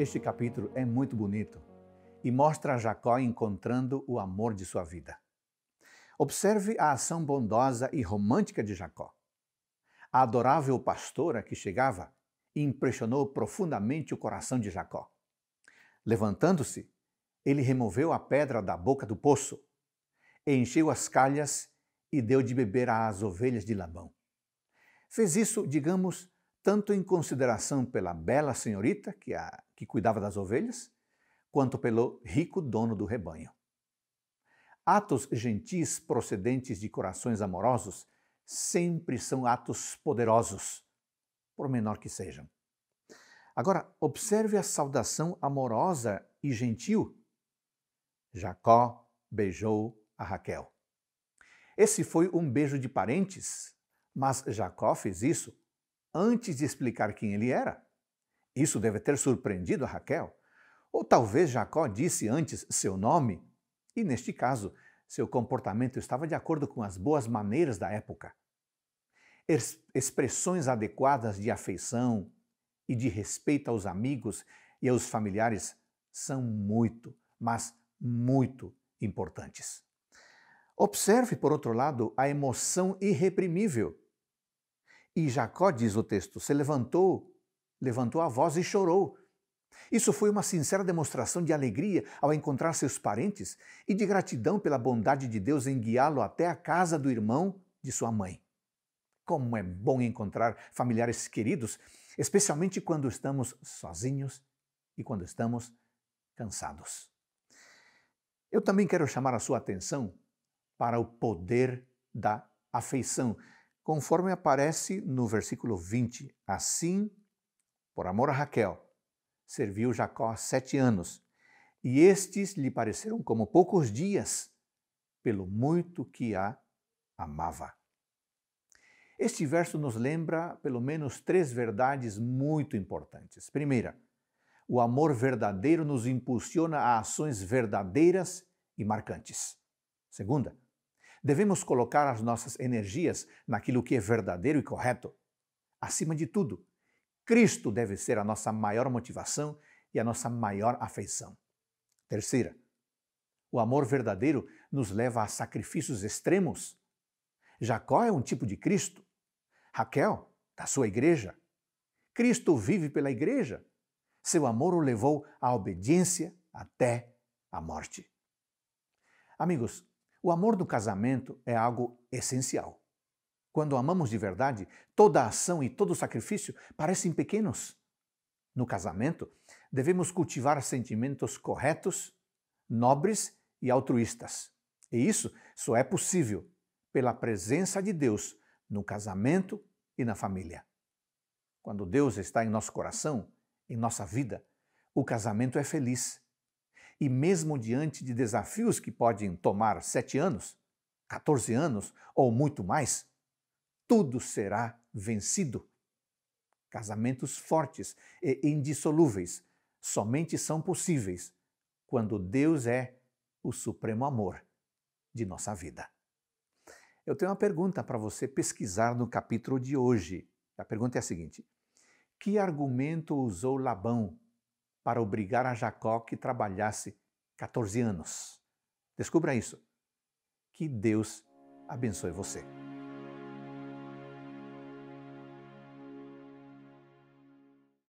Este capítulo é muito bonito e mostra Jacó encontrando o amor de sua vida. Observe a ação bondosa e romântica de Jacó. A adorável pastora que chegava impressionou profundamente o coração de Jacó. Levantando-se, ele removeu a pedra da boca do poço, encheu as calhas e deu de beber às ovelhas de Labão. Fez isso, digamos, tanto em consideração pela bela senhorita que, é a, que cuidava das ovelhas, quanto pelo rico dono do rebanho. Atos gentis procedentes de corações amorosos sempre são atos poderosos, por menor que sejam. Agora, observe a saudação amorosa e gentil. Jacó beijou a Raquel. Esse foi um beijo de parentes, mas Jacó fez isso antes de explicar quem ele era. Isso deve ter surpreendido a Raquel. Ou talvez Jacó disse antes seu nome, e neste caso, seu comportamento estava de acordo com as boas maneiras da época. Expressões adequadas de afeição e de respeito aos amigos e aos familiares são muito, mas muito importantes. Observe, por outro lado, a emoção irreprimível e Jacó, diz o texto, se levantou, levantou a voz e chorou. Isso foi uma sincera demonstração de alegria ao encontrar seus parentes e de gratidão pela bondade de Deus em guiá-lo até a casa do irmão de sua mãe. Como é bom encontrar familiares queridos, especialmente quando estamos sozinhos e quando estamos cansados. Eu também quero chamar a sua atenção para o poder da afeição conforme aparece no versículo 20. Assim, por amor a Raquel, serviu Jacó sete anos, e estes lhe pareceram como poucos dias, pelo muito que a amava. Este verso nos lembra pelo menos três verdades muito importantes. Primeira, o amor verdadeiro nos impulsiona a ações verdadeiras e marcantes. Segunda, Devemos colocar as nossas energias naquilo que é verdadeiro e correto. Acima de tudo, Cristo deve ser a nossa maior motivação e a nossa maior afeição. Terceira, o amor verdadeiro nos leva a sacrifícios extremos. Jacó é um tipo de Cristo. Raquel, da sua igreja. Cristo vive pela igreja. Seu amor o levou à obediência até a morte. Amigos, o amor do casamento é algo essencial. Quando amamos de verdade, toda ação e todo sacrifício parecem pequenos. No casamento, devemos cultivar sentimentos corretos, nobres e altruístas. E isso só é possível pela presença de Deus no casamento e na família. Quando Deus está em nosso coração, em nossa vida, o casamento é feliz, e mesmo diante de desafios que podem tomar sete anos, 14 anos ou muito mais, tudo será vencido. Casamentos fortes e indissolúveis somente são possíveis quando Deus é o supremo amor de nossa vida. Eu tenho uma pergunta para você pesquisar no capítulo de hoje. A pergunta é a seguinte: Que argumento usou Labão para obrigar a Jacó que trabalhasse 14 anos. Descubra isso. Que Deus abençoe você.